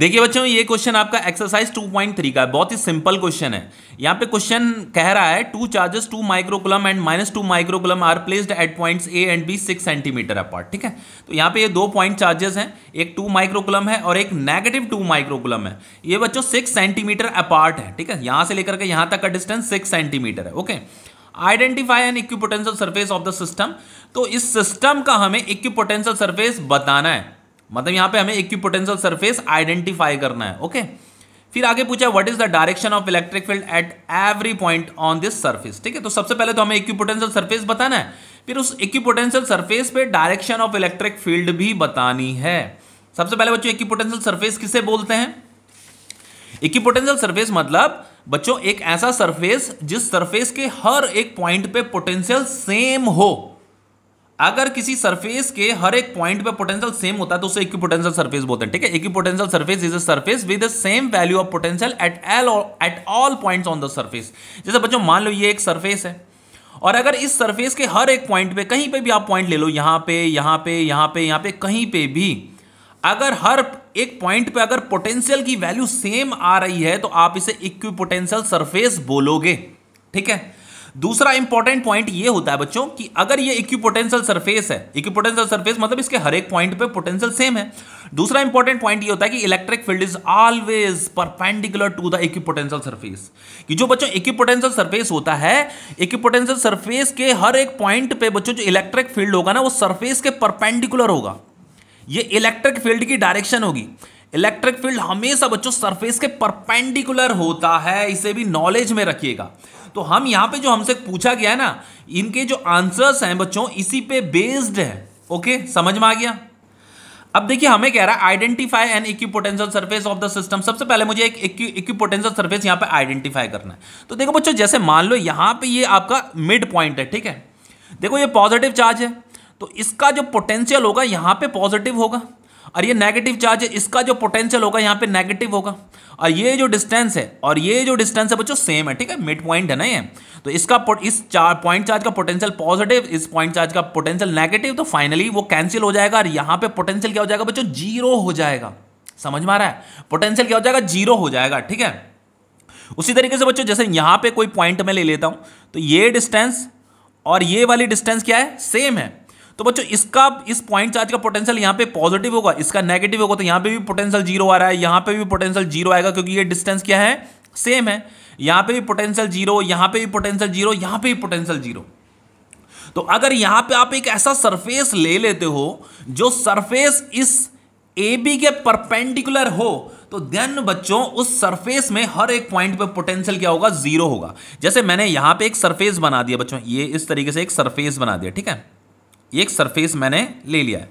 देखिए बच्चों ये क्वेश्चन आपका एक्सरसाइज 2.3 का है बहुत ही सिंपल क्वेश्चन है यहाँ पे क्वेश्चन कह रहा है two charges two microcoulomb and minus two microcoulomb are placed at points A and B six centimeter apart ठीक है तो यहाँ पे ये दो पॉइंट चार्जेस हैं एक टू माइक्रोकुलम है और एक नेगेटिव टू माइक्रोकुलम है ये बच्चों सिक्स सेंटीमीटर अपार्ट है ठीक है यहाँ से लेकर के यहाँ तक का डिस्टेंस सिक्स सेंटीमीटर है okay identify an potential surface of the system तो इस सिस्टम का हमें इक्विपोटेंशियल सरफेस बताना है मतलब यहां पे हमें इक्वी पोटेंशियल सरफेस आइडेंटिफाई करना है ओके फिर आगे पूछा what is the direction of electric field at every point on this surface ठीक है तो सबसे पहले तो हमें इक्वी पोटेंशियल सरफेस बताना है फिर उस इक्वी पोटेंशियल सरफेस पे डायरेक्शन ऑफ इलेक्ट्रिक फील्ड भी बतानी है सबसे पहले बच्चों इक्वी पोटेंशियल सरफेस किसे बोलते हैं इक्वी पोटेंशियल सरफेस मतलब बच्चों एक ऐसा सरफेस जिस सरफेस के हर एक पॉइंट पे पोटेंशियल सेम हो अगर किसी सरफेस के हर एक पॉइंट पे पोटेंशियल सेम होता है तो उसे इक्वी पोटेंशियल सरफेस बोलते हैं ठीक है equipotential surface is a surface with the same value of potential at all at all points on the surface जैसे बच्चों मान लो ये एक सरफेस है और अगर इस सरफेस के हर एक पॉइंट पे कहीं पे भी आप पॉइंट ले लो यहां पे यहां पे यहां पे यहां पे कहीं पे भी अगर हर एक पॉइंट पे अगर पोटेंशियल की वैल्यू सेम आ रही है तो आप इसे इक्वी पोटेंशियल सरफेस बोलोगे ठीक है दूसरा इंपॉर्टेंट पॉइंट ये होता है बच्चों कि अगर ये इक्विपोटेंशियल सरफेस है इक्विपोटेंशियल सरफेस मतलब इसके हर एक पॉइंट पे पोटेंशियल सेम है दूसरा इंपॉर्टेंट पॉइंट ये होता है कि electric field is always perpendicular to the equipotential surface कि जो बच्चों इक्विपोटेंशियल सरफेस होता है इक्विपोटेंशियल सरफेस के हर एक पॉइंट पे बच्चों जो इलेक्ट्रिक फील्ड होगा ना वो सरफेस के परपेंडिकुलर होगा ये इलेक्ट्रिक फील्ड की डायरेक्शन होगी इलेक्ट्रिक फील्ड हमेशा बच्चों सरफेस के परपेंडिकुलर होता है इसे भी नॉलेज में रखिएगा तो हम यहाँ पे जो हमसे पूछा गया है ना इनके जो आंसर्स हैं बच्चों इसी पे बेस्ड है ओके समझ में आ गया अब देखिए हमें कह रहा है identify an equipotential surface of the system सबसे पहले मुझे एक इक्विपोटेंशियल सरफेस यहाँ पे आइडेंटिफाई करना है तो देखो बच्चों जैसे मान लो यहाँ पे ये आपका मिड पॉइंट है ठीक है देखो ये पॉजिटिव चार्ज है तो इसका जो पोटेंशियल होगा यहाँ पे पॉजिटिव होगा और ये नेगेटिव चार्ज है इसका जो पोटेंशियल होगा यहाँ पे नेगेटिव होगा और ये जो डिस्टेंस है और ये जो डिस्टेंस है बच्चों सेम है ठीक है मिड पॉइंट है ना ये तो इसका इस चार पॉइंट चार्ज का पोटेंशियल पॉजिटिव इस पॉइंट चार्ज का पोटेंशियल नेगेटिव तो फाइनली वो कैंसिल हो जाएगा और यहाँ पे पोटेंशियल क्या हो जाएगा बच्चों जीरो हो जाएगा समझ में आ रहा है पोटेंशियल क्या हो जाएगा जीरो हो जाएगा ठीक है उसी तरीके से बच्चों जैसे यहाँ पे कोई पॉइंट में ले लेता हूँ तो ये डिस्टेंस और ये वाली डिस्टेंस क्या है सेम है तो बच्चों इसका इस पॉइंट चार्ज का पोटेंशियल यहाँ पे पॉजिटिव होगा इसका नेगेटिव होगा तो यहाँ पे भी पोटेंशियल जीरो आ रहा है यहाँ पे भी पोटेंशियल जीरो आएगा क्योंकि ये डिस्टेंस क्या है सेम है यहाँ पे भी पोटेंशियल जीरो यहाँ पे भी पोटेंशियल जीरो यहाँ पे भी पोटेंशियल जीरो तो अगर यहाँ पे आप एक ऐसा सरफेस ले लेते हो जो सरफेस इस ए बी के परपेंडिकुलर हो तो देन बच्चों उस सरफेस में हर एक पॉइंट पे पोटेंशियल क्या होगा जीरो होगा जैसे मैंने यहां पे एक सरफेस बना दिया बच्चों ये इस तरीके से एक सरफेस बना दिया ठीक है एक सरफेस मैंने ले लिया है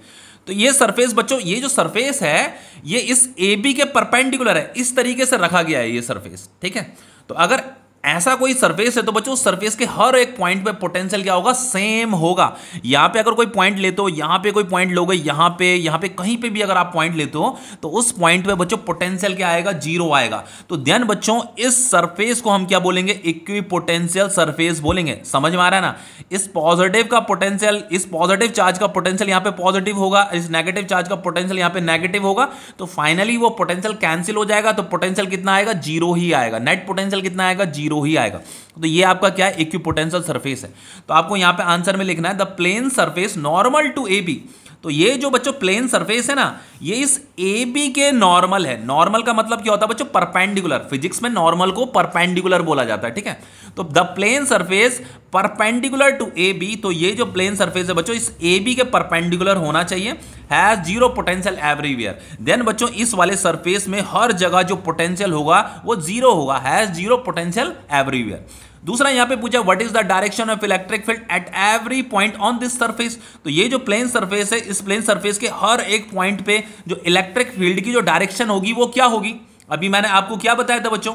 तो ये सरफेस बच्चों ये जो सरफेस है ये इस ए बी के परपेंडिकुलर है इस तरीके से रखा गया है ये सरफेस ठीक है तो अगर ऐसा कोई सरफेस है तो बच्चों सरफेस के हर एक पॉइंट पे पोटेंशियल क्या होगा सेम होगा यहां पे अगर कोई पॉइंट लेते हो यहां पे कोई पॉइंट लोगे यहां पे यहां पे कहीं पे भी अगर आप पॉइंट लेते हो तो उस पॉइंट पे बच्चों पोटेंशियल क्या आएगा जीरो आएगा तो ध्यान बच्चों इस सरफेस को हम क्या बोलेंगे इक्वी पोटेंशियल सरफेस बोलेंगे समझ में आ रहा है ना इस पॉजिटिव का पोटेंशियल इस पॉजिटिव चार्ज का पोटेंशियल यहां पर पॉजिटिव होगा इस नेगेटिव चार्ज का पोटेंशियल यहां पर नेगेटिव होगा तो फाइनली वो पोटेंशियल कैंसिल हो जाएगा तो पोटेंशियल कितना आएगा जीरो ही आएगा नेट पोटेंशियल कितना आएगा जीरो जीरो ही आएगा तो ये आपका क्या है इक्विपोटेंशियल सरफेस है तो आपको यहाँ पे आंसर में लिखना है the plane surface normal to A B तो ये जो बच्चों प्लेन सरफेस है ना ये इस ए बी के नॉर्मल है नॉर्मल का मतलब क्या होता है बच्चों परपेंडिकुलर फिजिक्स में नॉर्मल को परपेंडिकुलर बोला जाता है ठीक है तो the plane surface perpendicular to A B तो ये जो प्लेन सरफेस है बच्चों इस ए बी के परपेंडिकुलर होना चाहिए has zero potential everywhere then बच्चों इस वाले सरफेस में हर जगह जो पोटेंशियल होगा वो जीरो होगा हैज जीरो पोटेंशियल एवरीवेयर दूसरा यहां पे पूछा what is the direction of electric field at every point on this surface तो ये जो प्लेन सरफेस है इस प्लेन सरफेस के हर एक पॉइंट पे जो इलेक्ट्रिक फील्ड की जो डायरेक्शन होगी वो क्या होगी अभी मैंने आपको क्या बताया था बच्चों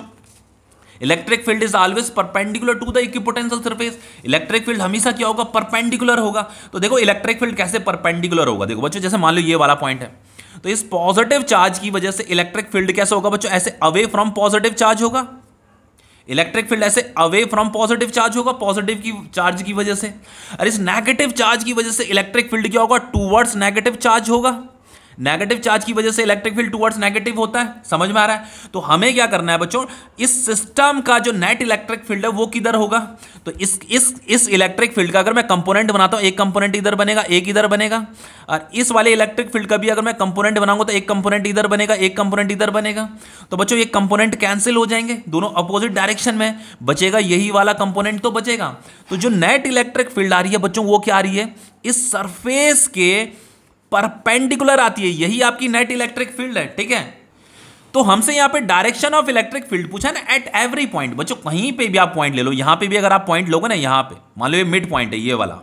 electric field is always perpendicular to the equipotential surface electric field हमेशा क्या होगा परपेंडिकुलर होगा तो देखो इलेक्ट्रिक फील्ड कैसे परपेंडिकुलर होगा देखो बच्चों जैसे मान लो ये वाला पॉइंट है तो इस पॉजिटिव चार्ज की वजह से इलेक्ट्रिक फील्ड कैसे होगा बच्चों ऐसे अवे फ्रॉम पॉजिटिव चार्ज होगा इलेक्ट्रिक फील्ड ऐसे अवे फ्रॉम पॉजिटिव चार्ज होगा पॉजिटिव की चार्ज की वजह से और इस नेगेटिव चार्ज की वजह से इलेक्ट्रिक फील्ड क्या होगा टूवर्ड्स नेगेटिव चार्ज होगा नेगेटिव चार्ज की वजह से इलेक्ट्रिक फील्ड टूवर्ड्स नेगेटिव होता है समझ में आ रहा है तो हमें क्या करना है बच्चों इस सिस्टम का जो नेट इलेक्ट्रिक फील्ड है वो किधर होगा तो इस इस इस इलेक्ट्रिक फील्ड का अगर मैं कंपोनेंट बनाता हूँ एक कंपोनेंट इधर बनेगा एक इधर बनेगा और इस वाले इलेक्ट्रिक फील्ड का भी अगर मैं कंपोनेंट बनाऊंगा तो एक कंपोनेंट इधर बनेगा एक कंपोनेंट इधर बनेगा तो बच्चों ये कंपोनेंट कैंसिल हो जाएंगे दोनों अपोजिट डायरेक्शन में बचेगा यही वाला कंपोनेंट तो बचेगा तो जो नेट इलेक्ट्रिक फील्ड आ रही है बच्चों वो क्या आ रही है इस सरफेस के परपेंडिकुलर आती है यही आपकी नेट इलेक्ट्रिक फील्ड है ठीक है तो हमसे यहां पे डायरेक्शन ऑफ इलेक्ट्रिक फील्ड पूछा ना एट एवरी पॉइंट बच्चों कहीं पे भी आप पॉइंट ले लो यहां पे भी अगर आप पॉइंट लोगे ना यहां पे मान लो ये मिड पॉइंट है ये वाला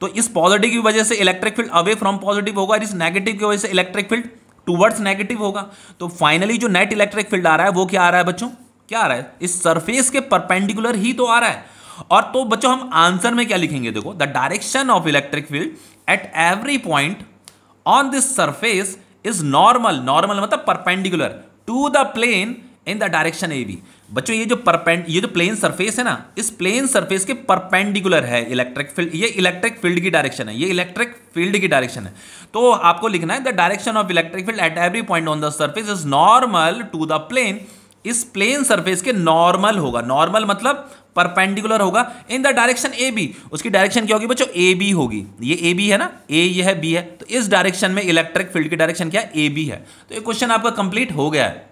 तो इस पॉजिटिव की वजह से electric field away from positive होगा और इस नेगेटिव की वजह से इलेक्ट्रिक फील्ड टूवर्ड्स नेगेटिव होगा तो फाइनली जो नेट इलेक्ट्रिक फील्ड आ रहा है वो क्या आ रहा है बच्चों क्या आ रहा है इस सरफेस के परपेंडिकुलर ही तो आ रहा है और तो बच्चों हम आंसर में क्या लिखेंगे देखो the direction of electric field at every point on this surface is normal normal मतलब perpendicular to the plane in the direction A B बच्चों ये जो परपेंड ये जो प्लेन सरफेस है ना इस प्लेन सरफेस के परपेंडिकुलर है इलेक्ट्रिक फील्ड ये इलेक्ट्रिक फील्ड की डायरेक्शन है ये इलेक्ट्रिक फील्ड की डायरेक्शन है तो आपको लिखना है the direction of electric field at every point on the surface is normal to the plane इस प्लेन सरफेस के नॉर्मल होगा नॉर्मल मतलब परपेंडिकुलर होगा in the direction A B उसकी डायरेक्शन क्या होगी बच्चों ए बी होगी ये ए बी है ना ए ये है बी है तो इस डायरेक्शन में इलेक्ट्रिक फील्ड की डायरेक्शन क्या ए बी है तो ये क्वेश्चन आपका कंप्लीट हो गया है